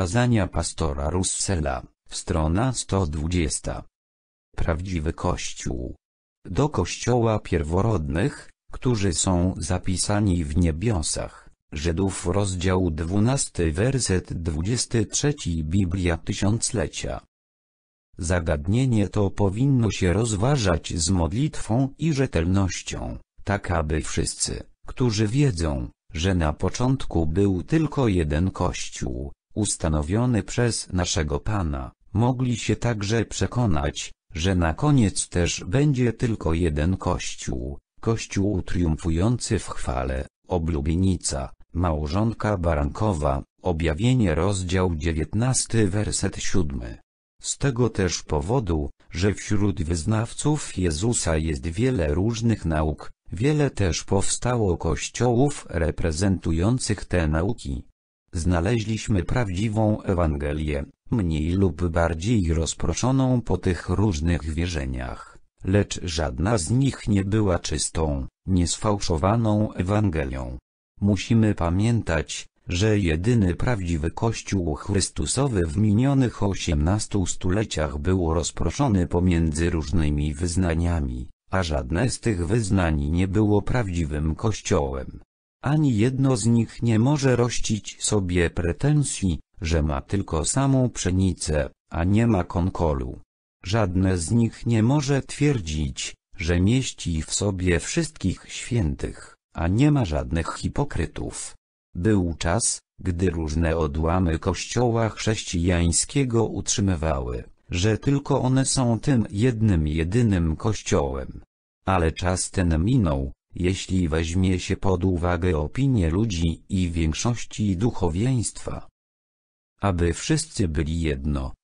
Kazania pastora Russella, strona 120. Prawdziwy Kościół. Do Kościoła pierworodnych, którzy są zapisani w niebiosach. Żydów rozdział 12 werset 23 Biblia Tysiąclecia. Zagadnienie to powinno się rozważać z modlitwą i rzetelnością, tak aby wszyscy, którzy wiedzą, że na początku był tylko jeden Kościół, ustanowiony przez naszego Pana, mogli się także przekonać, że na koniec też będzie tylko jeden Kościół, Kościół triumfujący w chwale, oblubienica, małżonka barankowa, objawienie rozdział 19 werset 7. Z tego też powodu, że wśród wyznawców Jezusa jest wiele różnych nauk, wiele też powstało kościołów reprezentujących te nauki. Znaleźliśmy prawdziwą Ewangelię, mniej lub bardziej rozproszoną po tych różnych wierzeniach, lecz żadna z nich nie była czystą, niesfałszowaną Ewangelią. Musimy pamiętać, że jedyny prawdziwy Kościół Chrystusowy w minionych osiemnastu stuleciach był rozproszony pomiędzy różnymi wyznaniami, a żadne z tych wyznań nie było prawdziwym Kościołem. Ani jedno z nich nie może rościć sobie pretensji, że ma tylko samą pszenicę, a nie ma konkolu. Żadne z nich nie może twierdzić, że mieści w sobie wszystkich świętych, a nie ma żadnych hipokrytów. Był czas, gdy różne odłamy kościoła chrześcijańskiego utrzymywały, że tylko one są tym jednym jedynym kościołem. Ale czas ten minął, jeśli weźmie się pod uwagę opinie ludzi i większości duchowieństwa. Aby wszyscy byli jedno.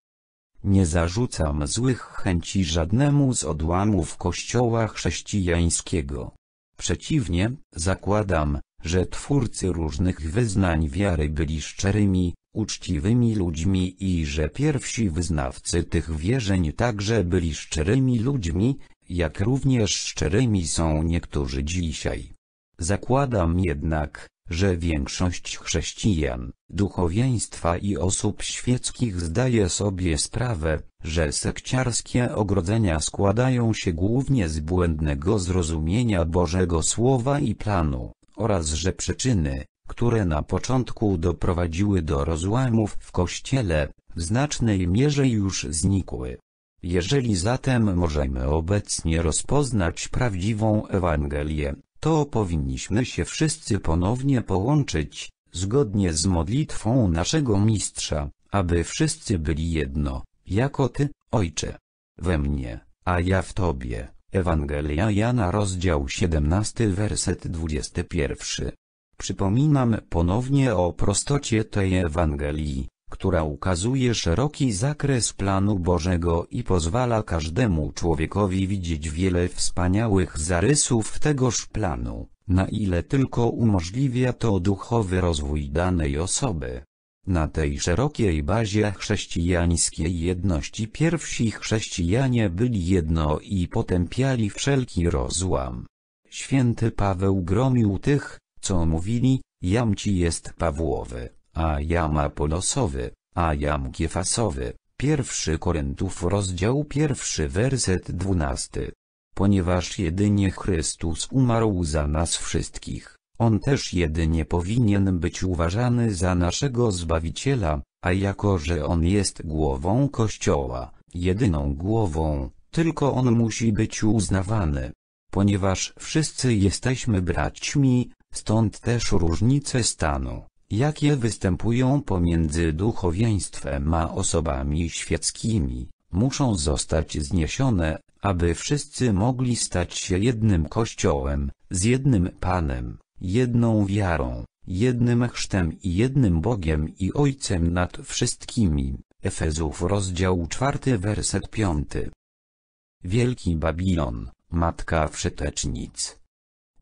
Nie zarzucam złych chęci żadnemu z odłamów kościoła chrześcijańskiego. Przeciwnie, zakładam, że twórcy różnych wyznań wiary byli szczerymi, uczciwymi ludźmi i że pierwsi wyznawcy tych wierzeń także byli szczerymi ludźmi, jak również szczerymi są niektórzy dzisiaj. Zakładam jednak, że większość chrześcijan, duchowieństwa i osób świeckich zdaje sobie sprawę, że sekciarskie ogrodzenia składają się głównie z błędnego zrozumienia Bożego Słowa i planu, oraz że przyczyny, które na początku doprowadziły do rozłamów w Kościele, w znacznej mierze już znikły. Jeżeli zatem możemy obecnie rozpoznać prawdziwą Ewangelię, to powinniśmy się wszyscy ponownie połączyć, zgodnie z modlitwą naszego Mistrza, aby wszyscy byli jedno, jako Ty, Ojcze, we mnie, a ja w Tobie. Ewangelia Jana rozdział 17 werset 21. Przypominam ponownie o prostocie tej Ewangelii, która ukazuje szeroki zakres planu Bożego i pozwala każdemu człowiekowi widzieć wiele wspaniałych zarysów tegoż planu, na ile tylko umożliwia to duchowy rozwój danej osoby. Na tej szerokiej bazie chrześcijańskiej jedności pierwsi chrześcijanie byli jedno i potępiali wszelki rozłam. Święty Paweł gromił tych, co mówili, jam ci jest Pawłowy a jam apolosowy, a jam kiefasowy. Pierwszy Korintów rozdział pierwszy werset dwunasty. Ponieważ jedynie Chrystus umarł za nas wszystkich, On też jedynie powinien być uważany za naszego Zbawiciela, a jako że On jest głową Kościoła, jedyną głową, tylko On musi być uznawany. Ponieważ wszyscy jesteśmy braćmi, stąd też różnice stanu jakie występują pomiędzy duchowieństwem a osobami świeckimi, muszą zostać zniesione, aby wszyscy mogli stać się jednym Kościołem, z jednym Panem, jedną wiarą, jednym chrztem i jednym Bogiem i Ojcem nad wszystkimi. Efezów rozdział 4 werset 5 Wielki Babilon, Matka Wszytecznic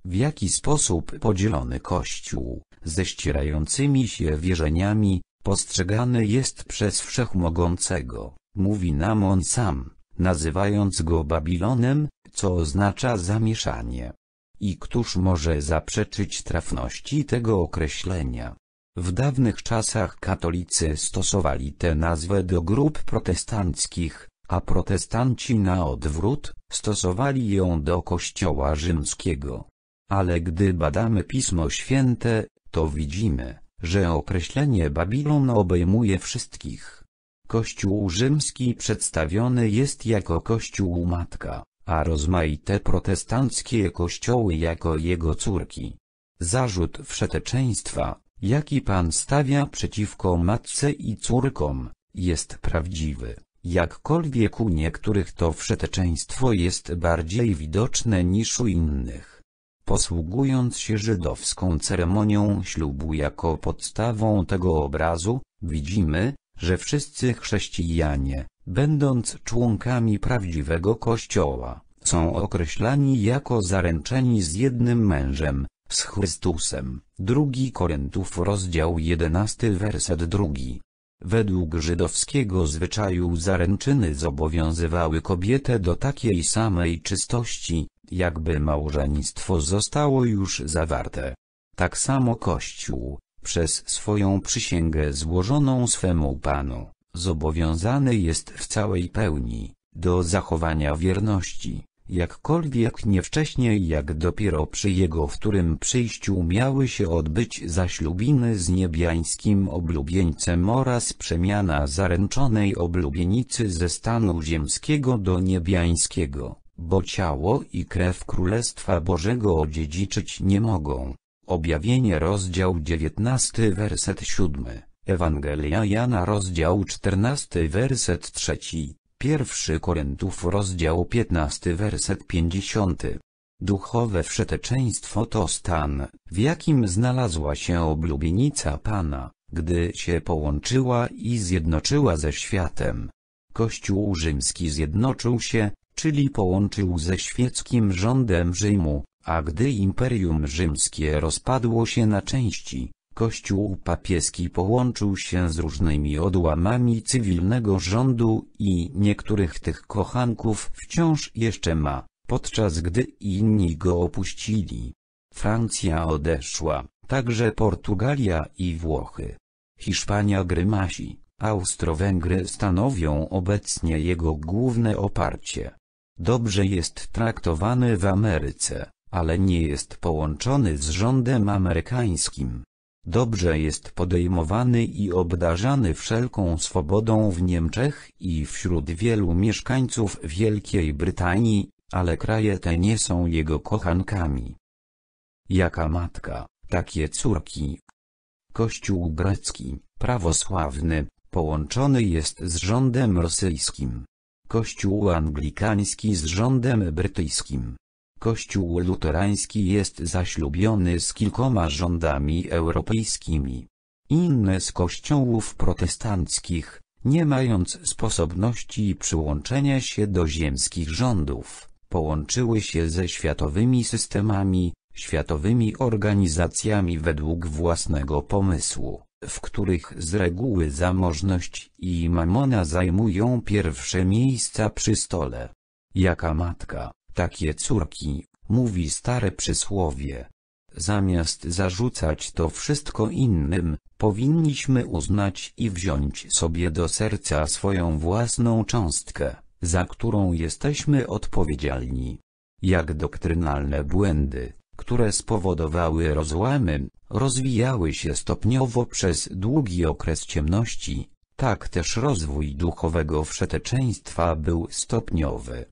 w jaki sposób podzielony Kościół, ze ścierającymi się wierzeniami, postrzegany jest przez Wszechmogącego, mówi nam on sam, nazywając go Babilonem, co oznacza zamieszanie. I któż może zaprzeczyć trafności tego określenia? W dawnych czasach katolicy stosowali tę nazwę do grup protestanckich, a protestanci na odwrót, stosowali ją do kościoła rzymskiego. Ale gdy badamy Pismo Święte, to widzimy, że określenie Babilon obejmuje wszystkich. Kościół rzymski przedstawiony jest jako Kościół Matka, a rozmaite protestanckie kościoły jako jego córki. Zarzut wszeteczeństwa, jaki pan stawia przeciwko matce i córkom, jest prawdziwy. Jakkolwiek u niektórych to wszeteczeństwo jest bardziej widoczne niż u innych. Posługując się żydowską ceremonią ślubu jako podstawą tego obrazu, widzimy, że wszyscy chrześcijanie, będąc członkami prawdziwego Kościoła, są określani jako zaręczeni z jednym mężem, z Chrystusem. 2 Koryntów rozdział 11 werset 2. Według żydowskiego zwyczaju zaręczyny zobowiązywały kobietę do takiej samej czystości, jakby małżeństwo zostało już zawarte. Tak samo Kościół, przez swoją przysięgę złożoną swemu Panu, zobowiązany jest w całej pełni, do zachowania wierności, jakkolwiek nie wcześniej jak dopiero przy jego wtórym przyjściu miały się odbyć zaślubiny z niebiańskim oblubieńcem oraz przemiana zaręczonej oblubienicy ze stanu ziemskiego do niebiańskiego bo ciało i krew Królestwa Bożego odziedziczyć nie mogą. Objawienie rozdział 19 werset 7, Ewangelia Jana rozdział 14 werset 3, 1 Koryntów rozdział 15 werset 50. Duchowe wszeteczeństwo to stan, w jakim znalazła się oblubienica Pana, gdy się połączyła i zjednoczyła ze światem. Kościół rzymski zjednoczył się, czyli połączył ze świeckim rządem Rzymu, a gdy Imperium Rzymskie rozpadło się na części, Kościół papieski połączył się z różnymi odłamami cywilnego rządu i niektórych tych kochanków wciąż jeszcze ma, podczas gdy inni go opuścili. Francja odeszła, także Portugalia i Włochy. Hiszpania grymasi, Austro-Węgry stanowią obecnie jego główne oparcie. Dobrze jest traktowany w Ameryce, ale nie jest połączony z rządem amerykańskim. Dobrze jest podejmowany i obdarzany wszelką swobodą w Niemczech i wśród wielu mieszkańców Wielkiej Brytanii, ale kraje te nie są jego kochankami. Jaka matka, takie córki. Kościół grecki, prawosławny, połączony jest z rządem rosyjskim. Kościół anglikański z rządem brytyjskim. Kościół luterański jest zaślubiony z kilkoma rządami europejskimi. Inne z kościołów protestanckich, nie mając sposobności przyłączenia się do ziemskich rządów, połączyły się ze światowymi systemami, światowymi organizacjami według własnego pomysłu w których z reguły zamożność i mamona zajmują pierwsze miejsca przy stole. Jaka matka, takie córki, mówi stare przysłowie. Zamiast zarzucać to wszystko innym, powinniśmy uznać i wziąć sobie do serca swoją własną cząstkę, za którą jesteśmy odpowiedzialni. Jak doktrynalne błędy, które spowodowały rozłamy, rozwijały się stopniowo przez długi okres ciemności. Tak też rozwój duchowego wszeteczeństwa był stopniowy.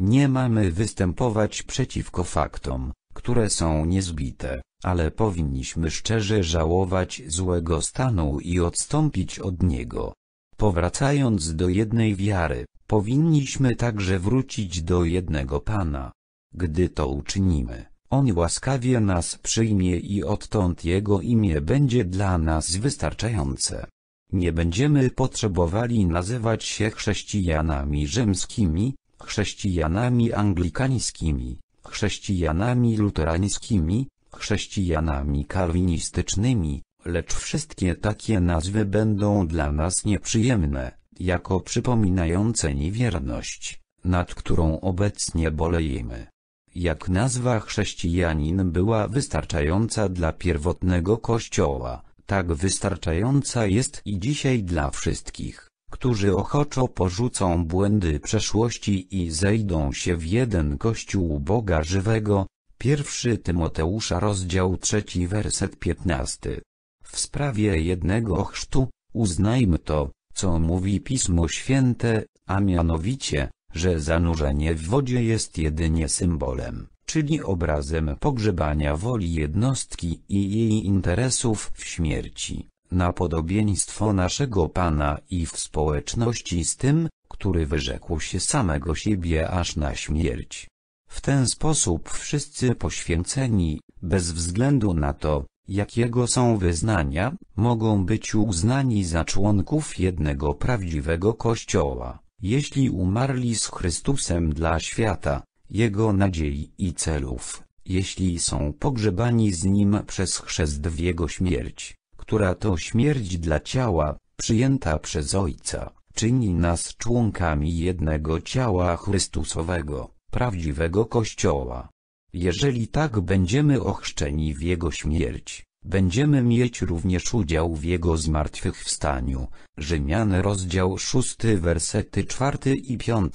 Nie mamy występować przeciwko faktom, które są niezbite, ale powinniśmy szczerze żałować złego stanu i odstąpić od niego. Powracając do jednej wiary, powinniśmy także wrócić do jednego Pana. Gdy to uczynimy, on łaskawie nas przyjmie i odtąd Jego imię będzie dla nas wystarczające. Nie będziemy potrzebowali nazywać się chrześcijanami rzymskimi, chrześcijanami anglikańskimi, chrześcijanami luterańskimi, chrześcijanami kalwinistycznymi, lecz wszystkie takie nazwy będą dla nas nieprzyjemne, jako przypominające niewierność, nad którą obecnie bolejemy jak nazwa chrześcijanin była wystarczająca dla pierwotnego kościoła, tak wystarczająca jest i dzisiaj dla wszystkich, którzy ochoczo porzucą błędy przeszłości i zejdą się w jeden Kościół Boga żywego. 1 Tymoteusza rozdział 3 werset 15. W sprawie jednego chrztu, uznajmy to, co mówi Pismo Święte, a mianowicie, że zanurzenie w wodzie jest jedynie symbolem, czyli obrazem pogrzebania woli jednostki i jej interesów w śmierci, na podobieństwo naszego Pana i w społeczności z tym, który wyrzekł się samego siebie aż na śmierć. W ten sposób wszyscy poświęceni, bez względu na to, jakiego są wyznania, mogą być uznani za członków jednego prawdziwego kościoła. Jeśli umarli z Chrystusem dla świata, Jego nadziei i celów, jeśli są pogrzebani z Nim przez chrzest w Jego śmierć, która to śmierć dla ciała, przyjęta przez Ojca, czyni nas członkami jednego ciała Chrystusowego, prawdziwego Kościoła. Jeżeli tak będziemy ochrzczeni w Jego śmierć, Będziemy mieć również udział w Jego zmartwychwstaniu. Rzymian rozdział 6 wersety 4 i 5.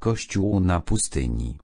Kościół na pustyni.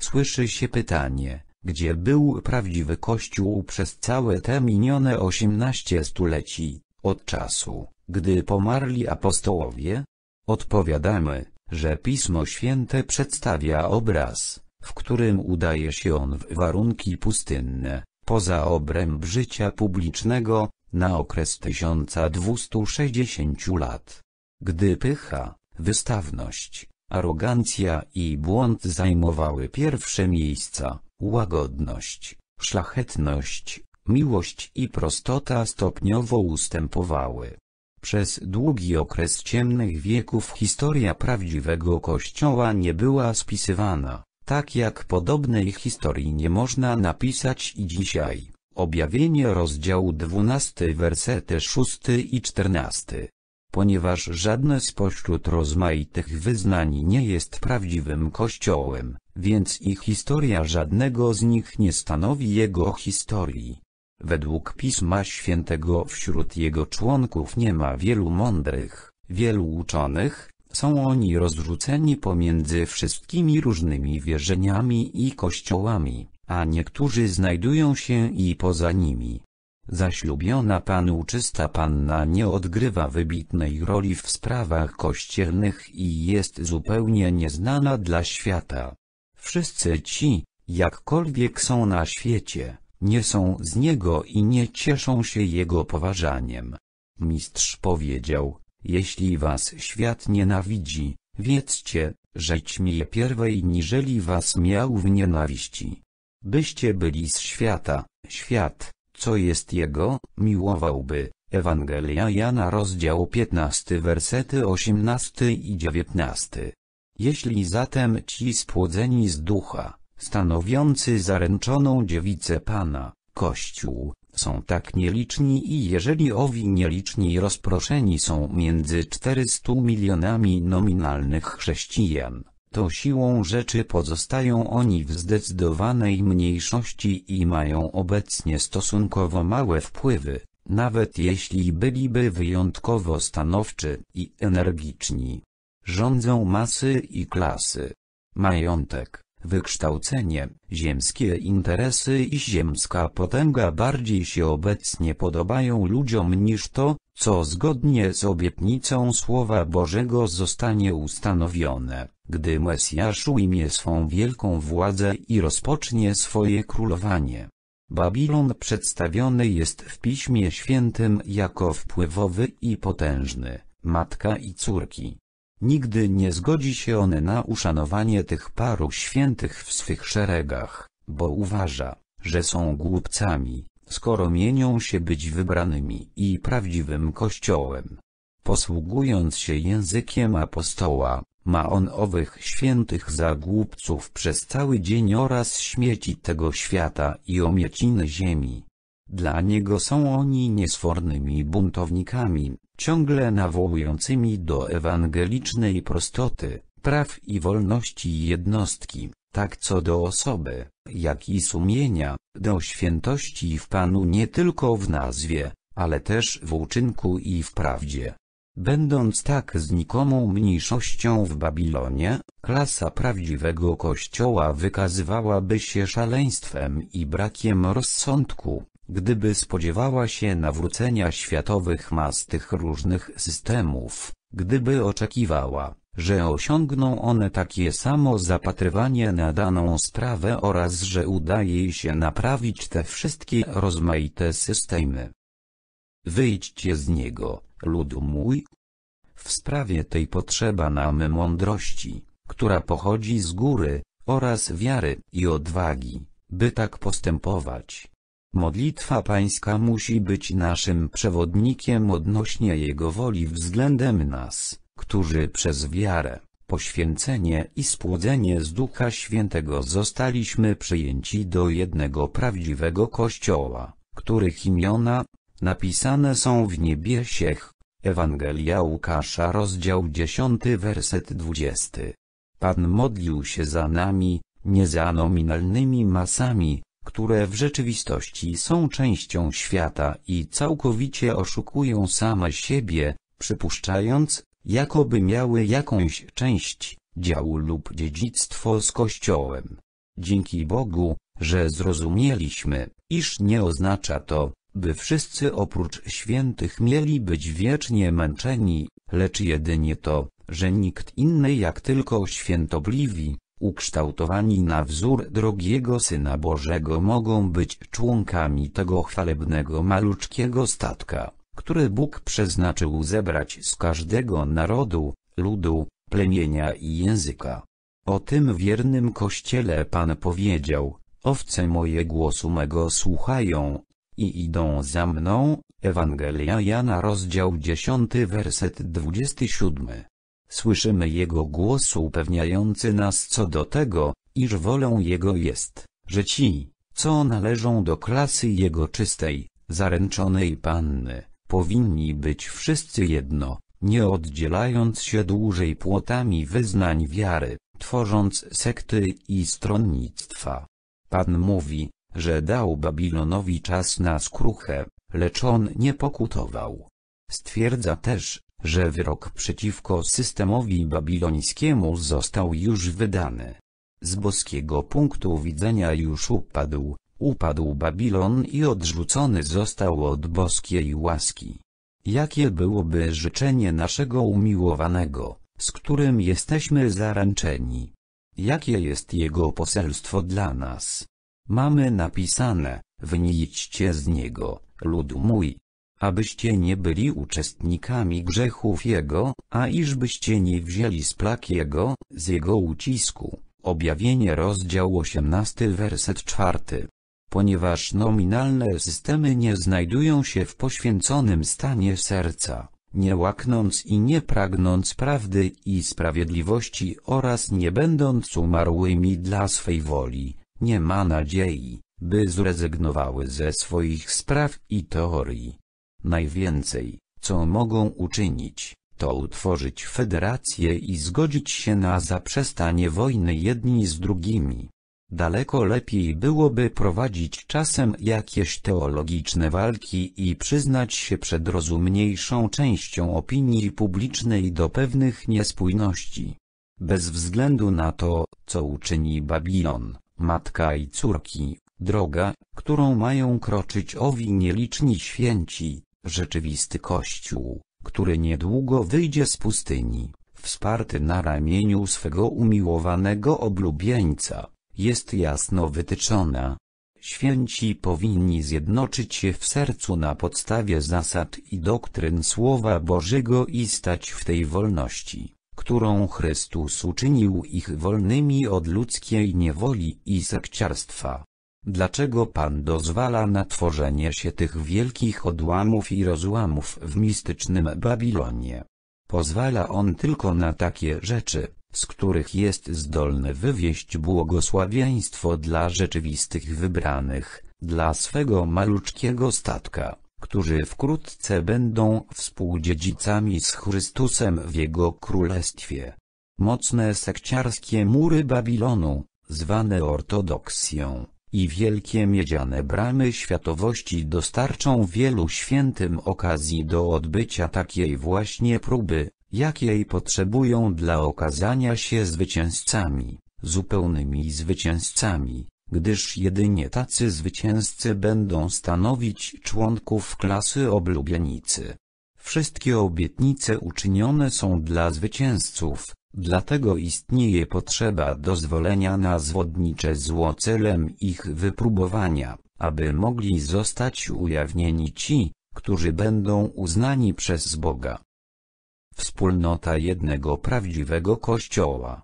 Słyszy się pytanie, gdzie był prawdziwy Kościół przez całe te minione 18 stuleci, od czasu, gdy pomarli apostołowie? Odpowiadamy, że Pismo Święte przedstawia obraz, w którym udaje się on w warunki pustynne, poza obręb życia publicznego, na okres 1260 lat. Gdy pycha, wystawność, arogancja i błąd zajmowały pierwsze miejsca, łagodność, szlachetność, miłość i prostota stopniowo ustępowały. Przez długi okres ciemnych wieków historia prawdziwego Kościoła nie była spisywana. Tak jak podobnej historii nie można napisać i dzisiaj. Objawienie rozdziału 12 wersety 6 i 14. Ponieważ żadne spośród rozmaitych wyznań nie jest prawdziwym kościołem, więc i historia żadnego z nich nie stanowi jego historii. Według Pisma Świętego wśród jego członków nie ma wielu mądrych, wielu uczonych, są oni rozrzuceni pomiędzy wszystkimi różnymi wierzeniami i kościołami, a niektórzy znajdują się i poza nimi. Zaślubiona panu czysta panna nie odgrywa wybitnej roli w sprawach kościelnych i jest zupełnie nieznana dla świata. Wszyscy ci, jakkolwiek są na świecie, nie są z niego i nie cieszą się jego poważaniem. Mistrz powiedział, jeśli was świat nienawidzi, wiedzcie, żeć mnie pierwej niżeli was miał w nienawiści. Byście byli z świata, świat, co jest jego, miłowałby. Ewangelia Jana rozdział 15 wersety 18 i 19. Jeśli zatem ci spłodzeni z ducha, stanowiący zaręczoną dziewicę Pana, Kościół, są tak nieliczni i jeżeli owi nieliczni rozproszeni są między 400 milionami nominalnych chrześcijan, to siłą rzeczy pozostają oni w zdecydowanej mniejszości i mają obecnie stosunkowo małe wpływy, nawet jeśli byliby wyjątkowo stanowczy i energiczni. Rządzą masy i klasy. Majątek wykształcenie, ziemskie interesy i ziemska potęga bardziej się obecnie podobają ludziom niż to, co zgodnie z obietnicą Słowa Bożego zostanie ustanowione, gdy Mesjasz ujmie swą wielką władzę i rozpocznie swoje królowanie. Babilon przedstawiony jest w Piśmie Świętym jako wpływowy i potężny, matka i córki Nigdy nie zgodzi się on na uszanowanie tych paru świętych w swych szeregach, bo uważa, że są głupcami, skoro mienią się być wybranymi i prawdziwym kościołem. Posługując się językiem apostoła, ma on owych świętych za głupców przez cały dzień oraz śmieci tego świata i omieciny ziemi. Dla niego są oni niesfornymi buntownikami, ciągle nawołującymi do ewangelicznej prostoty, praw i wolności jednostki, tak co do osoby, jak i sumienia, do świętości w Panu nie tylko w nazwie, ale też w uczynku i w prawdzie. Będąc tak znikomą mniejszością w Babilonie, klasa prawdziwego kościoła wykazywałaby się szaleństwem i brakiem rozsądku, Gdyby spodziewała się nawrócenia światowych mas tych różnych systemów, gdyby oczekiwała, że osiągną one takie samo zapatrywanie na daną sprawę oraz że uda jej się naprawić te wszystkie rozmaite systemy. Wyjdźcie z niego, ludu mój. W sprawie tej potrzeba nam mądrości, która pochodzi z góry, oraz wiary i odwagi, by tak postępować. Modlitwa Pańska musi być naszym przewodnikiem odnośnie Jego woli względem nas, którzy przez wiarę, poświęcenie i spłodzenie z Ducha Świętego zostaliśmy przyjęci do jednego prawdziwego Kościoła, których imiona, napisane są w niebiesiech. Ewangelia Łukasza rozdział 10 werset 20. Pan modlił się za nami, nie za nominalnymi masami, które w rzeczywistości są częścią świata i całkowicie oszukują same siebie, przypuszczając, jakoby miały jakąś część, dział lub dziedzictwo z Kościołem. Dzięki Bogu, że zrozumieliśmy, iż nie oznacza to, by wszyscy oprócz świętych mieli być wiecznie męczeni, lecz jedynie to, że nikt inny jak tylko świętobliwi, ukształtowani na wzór drogiego Syna Bożego mogą być członkami tego chwalebnego maluczkiego statka, który Bóg przeznaczył zebrać z każdego narodu, ludu, plemienia i języka. O tym wiernym Kościele Pan powiedział, owce moje głosu mego słuchają, i idą za mną, Ewangelia Jana rozdział 10 werset 27. Słyszymy Jego głos upewniający nas co do tego, iż wolą Jego jest, że ci, co należą do klasy Jego czystej, zaręczonej Panny, powinni być wszyscy jedno, nie oddzielając się dłużej płotami wyznań wiary, tworząc sekty i stronnictwa. Pan mówi, że dał Babilonowi czas na skruchę, lecz on nie pokutował. Stwierdza też, że wyrok przeciwko systemowi babilońskiemu został już wydany. Z boskiego punktu widzenia już upadł, upadł Babilon i odrzucony został od boskiej łaski. Jakie byłoby życzenie naszego umiłowanego, z którym jesteśmy zaręczeni? Jakie jest jego poselstwo dla nas? Mamy napisane, wynijdźcie z niego, ludu mój, abyście nie byli uczestnikami grzechów Jego, a iżbyście nie wzięli splak Jego, z Jego ucisku. Objawienie rozdział 18 werset 4. Ponieważ nominalne systemy nie znajdują się w poświęconym stanie serca, nie łaknąc i nie pragnąc prawdy i sprawiedliwości oraz nie będąc umarłymi dla swej woli, nie ma nadziei, by zrezygnowały ze swoich spraw i teorii Najwięcej, co mogą uczynić, to utworzyć federację i zgodzić się na zaprzestanie wojny jedni z drugimi. Daleko lepiej byłoby prowadzić czasem jakieś teologiczne walki i przyznać się przed rozumniejszą częścią opinii publicznej do pewnych niespójności. Bez względu na to, co uczyni Babilon, matka i córki, droga, którą mają kroczyć owi nieliczni święci, Rzeczywisty Kościół, który niedługo wyjdzie z pustyni, wsparty na ramieniu swego umiłowanego oblubieńca, jest jasno wytyczona. Święci powinni zjednoczyć się w sercu na podstawie zasad i doktryn Słowa Bożego i stać w tej wolności, którą Chrystus uczynił ich wolnymi od ludzkiej niewoli i sekciarstwa. Dlaczego Pan dozwala na tworzenie się tych wielkich odłamów i rozłamów w mistycznym Babilonie? Pozwala On tylko na takie rzeczy, z których jest zdolny wywieść błogosławieństwo dla rzeczywistych wybranych, dla swego maluczkiego statka, którzy wkrótce będą współdziedzicami z Chrystusem w Jego Królestwie. Mocne sekciarskie mury Babilonu, zwane ortodoksją, i wielkie miedziane bramy światowości dostarczą wielu świętym okazji do odbycia takiej właśnie próby, jakiej potrzebują dla okazania się zwycięzcami, zupełnymi zwycięzcami, gdyż jedynie tacy zwycięzcy będą stanowić członków klasy oblubienicy. Wszystkie obietnice uczynione są dla zwycięzców, Dlatego istnieje potrzeba dozwolenia na zwodnicze zło celem ich wypróbowania, aby mogli zostać ujawnieni ci, którzy będą uznani przez Boga. Wspólnota jednego prawdziwego Kościoła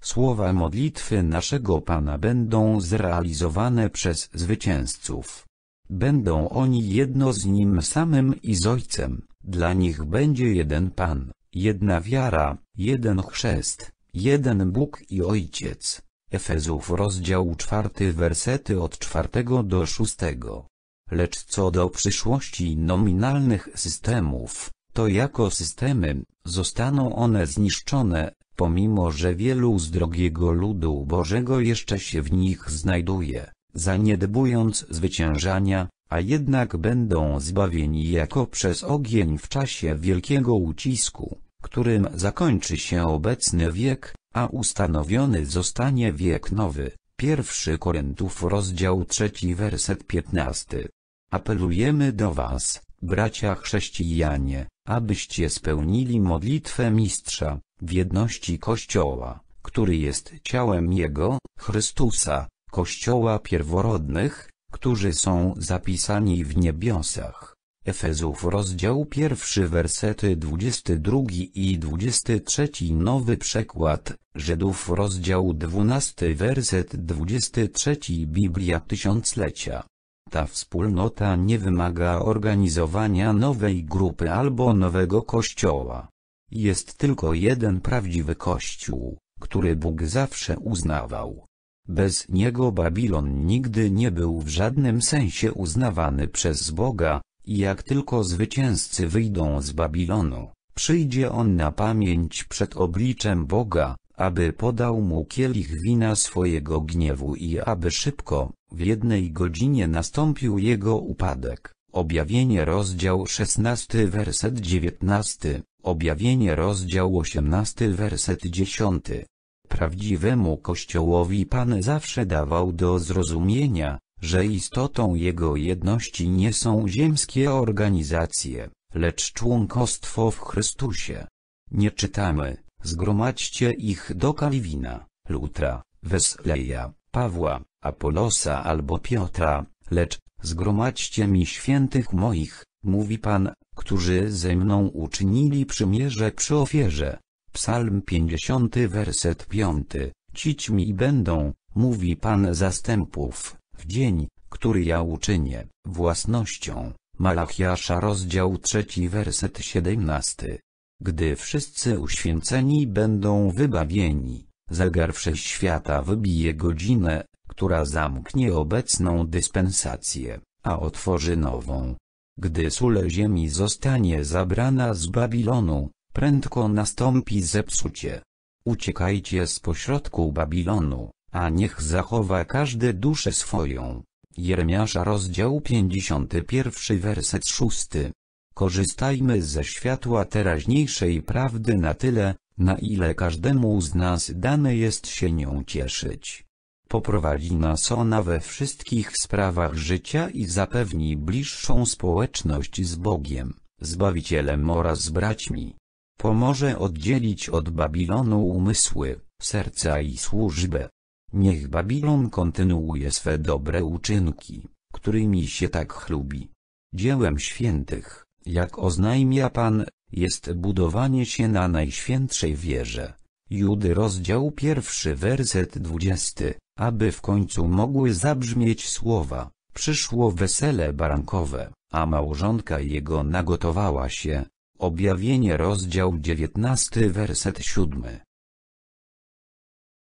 Słowa modlitwy naszego Pana będą zrealizowane przez zwycięzców. Będą oni jedno z Nim samym i z Ojcem, dla nich będzie jeden Pan, jedna wiara, jeden chrzest, jeden Bóg i Ojciec. Efezów rozdział czwarty wersety od czwartego do szóstego. Lecz co do przyszłości nominalnych systemów, to jako systemy, zostaną one zniszczone, pomimo że wielu z drogiego ludu Bożego jeszcze się w nich znajduje, zaniedbując zwyciężania, a jednak będą zbawieni jako przez ogień w czasie wielkiego ucisku którym zakończy się obecny wiek, a ustanowiony zostanie wiek nowy. 1 Korintów rozdział 3 werset 15. Apelujemy do Was, bracia chrześcijanie, abyście spełnili modlitwę Mistrza, w jedności Kościoła, który jest ciałem Jego, Chrystusa, Kościoła pierworodnych, którzy są zapisani w niebiosach. Efezów rozdział pierwszy wersety 22 i 23 Nowy Przekład, Żydów rozdział 12 werset 23 Biblia Tysiąclecia. Ta wspólnota nie wymaga organizowania nowej grupy albo nowego kościoła. Jest tylko jeden prawdziwy kościół, który Bóg zawsze uznawał. Bez niego Babilon nigdy nie był w żadnym sensie uznawany przez Boga, i jak tylko zwycięzcy wyjdą z Babilonu, przyjdzie on na pamięć przed obliczem Boga, aby podał mu kielich wina swojego gniewu i aby szybko, w jednej godzinie nastąpił jego upadek. Objawienie rozdział 16 werset 19, objawienie rozdział 18 werset 10. Prawdziwemu Kościołowi Pan zawsze dawał do zrozumienia, że istotą jego jedności nie są ziemskie organizacje, lecz członkostwo w Chrystusie. Nie czytamy, zgromadźcie ich do Kalwina, Lutra, Wesleja, Pawła, Apolosa albo Piotra, lecz, zgromadźcie mi świętych moich, mówi Pan, którzy ze mną uczynili przymierze przy ofierze. Psalm 50 werset 5, cić mi będą, mówi Pan zastępów w dzień, który ja uczynię własnością. Malachiasza rozdział 3 werset 17. Gdy wszyscy uświęceni będą wybawieni, zegar wszechświata wybije godzinę, która zamknie obecną dyspensację, a otworzy nową. Gdy sule ziemi zostanie zabrana z Babilonu, prędko nastąpi zepsucie. Uciekajcie z pośrodku Babilonu, a niech zachowa każde duszę swoją. Jeremiasza rozdział 51 werset 6. Korzystajmy ze światła teraźniejszej prawdy na tyle, na ile każdemu z nas dane jest się nią cieszyć. Poprowadzi nas ona we wszystkich sprawach życia i zapewni bliższą społeczność z Bogiem, Zbawicielem oraz braćmi. Pomoże oddzielić od Babilonu umysły, serca i służbę. Niech Babilon kontynuuje swe dobre uczynki, którymi się tak chlubi. Dziełem świętych, jak oznajmia Pan, jest budowanie się na najświętszej wierze. Judy rozdział pierwszy werset dwudziesty, aby w końcu mogły zabrzmieć słowa, przyszło wesele barankowe, a małżonka jego nagotowała się. Objawienie rozdział dziewiętnasty werset siódmy.